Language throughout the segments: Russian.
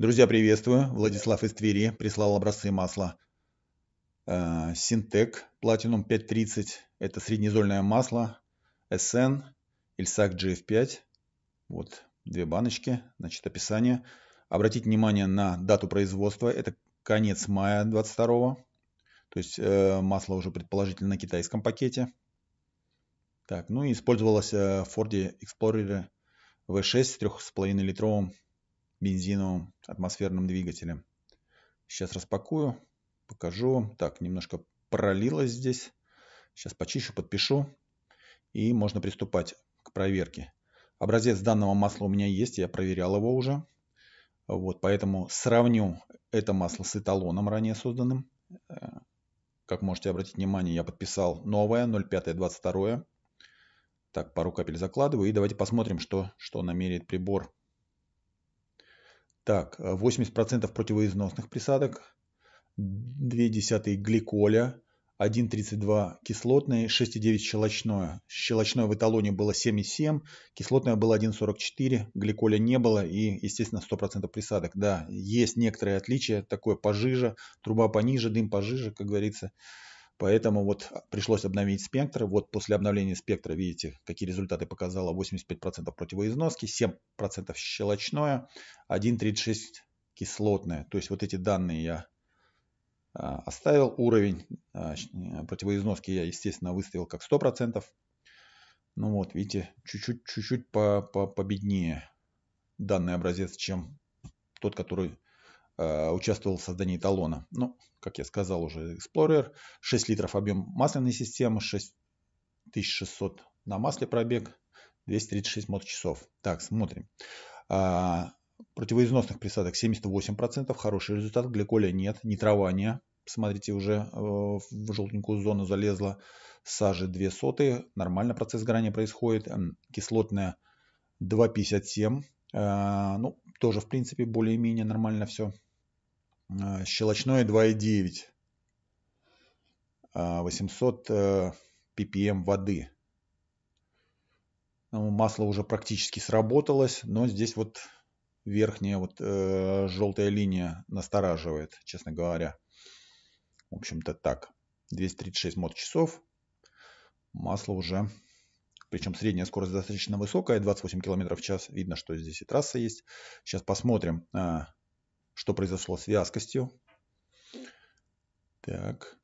Друзья, приветствую. Владислав из Твери прислал образцы масла. Э, Синтек Platinum 530. Это среднезольное масло. SN. Ильсак GF5. Вот две баночки. Значит, описание. Обратите внимание на дату производства. Это конец мая 22 То есть э, масло уже предположительно на китайском пакете. Так, ну и использовалось э, в Ford Explorer V6 с 3,5 литровым бензиновым атмосферным двигателем. Сейчас распакую, покажу Так, немножко пролилось здесь. Сейчас почищу, подпишу. И можно приступать к проверке. Образец данного масла у меня есть, я проверял его уже. Вот, поэтому сравню это масло с эталоном, ранее созданным. Э, как можете обратить внимание, я подписал новое, 0522. Так, пару капель закладываю. И давайте посмотрим, что, что намерит прибор так, 80% э, противоизносных присадок, 0,2 гликоля, 1,32 кислотное, 6,9 щелочное. Щелочное в эталоне было 7,7, кислотное было 1,44, гликоля не было и, естественно, 100% присадок. Да, есть некоторые отличия, такое пожиже, труба пониже, дым пожиже, как говорится. Поэтому вот пришлось обновить спектр. Вот после обновления спектра, видите, какие результаты показало. 85% противоизноски, 7% щелочное, 1,36% кислотное. То есть вот эти данные я а, оставил. Уровень а, э, противоизноски я, естественно, выставил как 100%. Ну вот, видите, чуть-чуть чуть-чуть победнее данный образец, чем тот, который Э, участвовал в создании талона. Ну, как я сказал уже, Explorer, 6 литров объем масляной системы, 6600 на масле пробег, 236 моточасов. Так, смотрим. А, противоизносных присадок 78%, хороший результат, гликоля нет, нитрования, смотрите, уже э, в желтенькую зону залезла, сажи 2 сотые, нормально процесс горания происходит, кислотная 2,57, э, ну, тоже, в принципе, более-менее нормально все. Э, щелочной 2,9, 800 ppm воды. Ну, масло уже практически сработалось, но здесь вот верхняя вот э, желтая линия настораживает, честно говоря. В общем-то так. 236 мод-часов. Масло уже... Причем средняя скорость достаточно высокая, 28 км в час. Видно, что здесь и трасса есть. Сейчас посмотрим. А, что произошло с вязкостью. Так.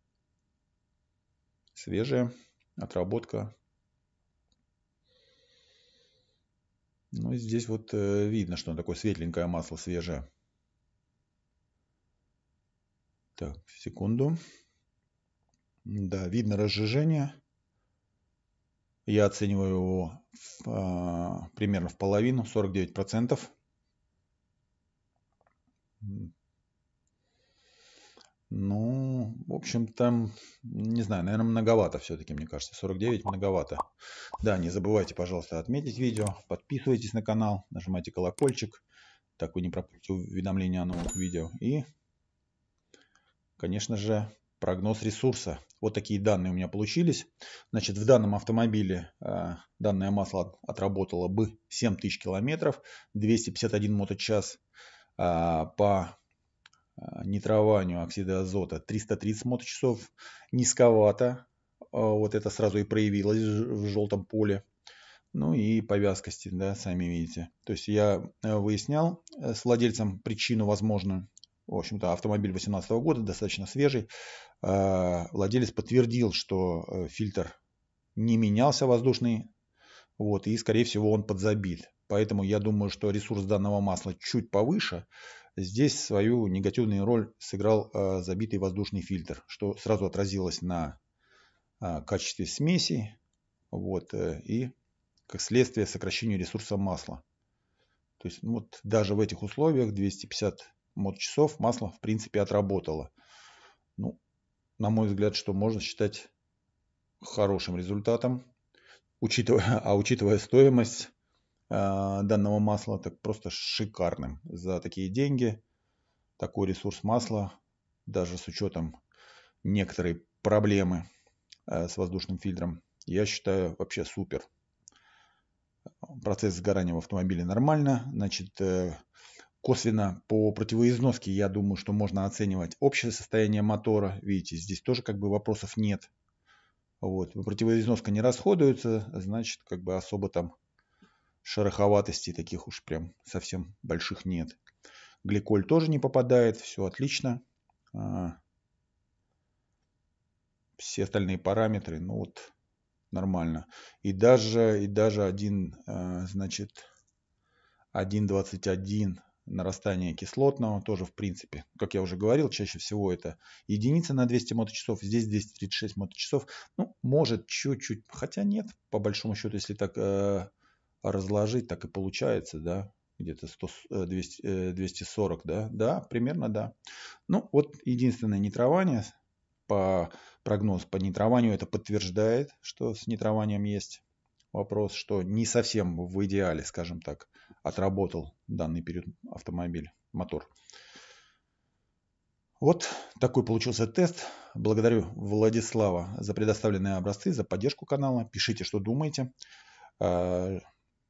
Свежая отработка. Ну, и здесь вот э, видно, что такое светленькое масло, свежее. Так, секунду. Да, видно разжижение. Я оцениваю его в, а, примерно в половину, 49%. процентов. Ну, в общем-то, не знаю, наверное, многовато все-таки, мне кажется. 49 многовато. Да, не забывайте, пожалуйста, отметить видео. Подписывайтесь на канал, нажимайте колокольчик. Так вы не пропустите уведомления о новых видео. И, конечно же, прогноз ресурса. Вот такие данные у меня получились. Значит, в данном автомобиле э, данное масло отработало бы 7000 километров, 251 моточас. час а, по а, нитрованию оксида азота 330 моточасов. Низковато. А, вот это сразу и проявилось в желтом поле. Ну и по вязкости, да, сами видите. То есть я э, выяснял э, с владельцем причину возможную. В общем-то, автомобиль 2018 года, достаточно свежий. Владелец подтвердил, что э, фильтр не менялся воздушный. Вот, и, скорее всего, он подзабит. Поэтому я думаю, что ресурс данного масла чуть повыше. Здесь свою негативную роль сыграл э, забитый воздушный фильтр, что сразу отразилось на э, качестве смеси вот, э, и как следствие сокращению ресурса масла. То есть ну, вот даже в этих условиях 250 мод-часов масло в принципе отработало. Ну, на мой взгляд, что можно считать хорошим результатом, учитывая, а учитывая стоимость а, данного масла так просто шикарным. За такие деньги такой ресурс масла, даже с учетом некоторой проблемы а, с воздушным фильтром, я считаю вообще супер. Процесс сгорания в автомобиле нормально, значит, э, косвенно по противоизноске, я думаю, что можно оценивать общее состояние мотора. Видите, здесь тоже как бы вопросов нет. Вот. Противоизноска не расходуется, значит, как бы особо там шероховатостей таких уж прям совсем больших нет. Гликоль тоже не попадает, все отлично. А, все остальные параметры, ну вот, нормально. И даже, и даже один, а, значит, 1.21 нарастание кислотного тоже в принципе. Как я уже говорил, чаще всего это единица на 200 моточасов, здесь 236 моточасов. Ну, может чуть-чуть, хотя нет, по большому счету, если так э, разложить, так и получается, да, где-то 100, 200, 240, да, да, примерно, да. Ну, вот единственное нитрование по прогноз по нитрованию это подтверждает, что с нитрованием есть вопрос, что не совсем в идеале, скажем так, отработал данный период автомобиль, мотор. Вот такой получился тест. Благодарю Владислава за предоставленные образцы, за поддержку канала. Пишите, что думаете. А,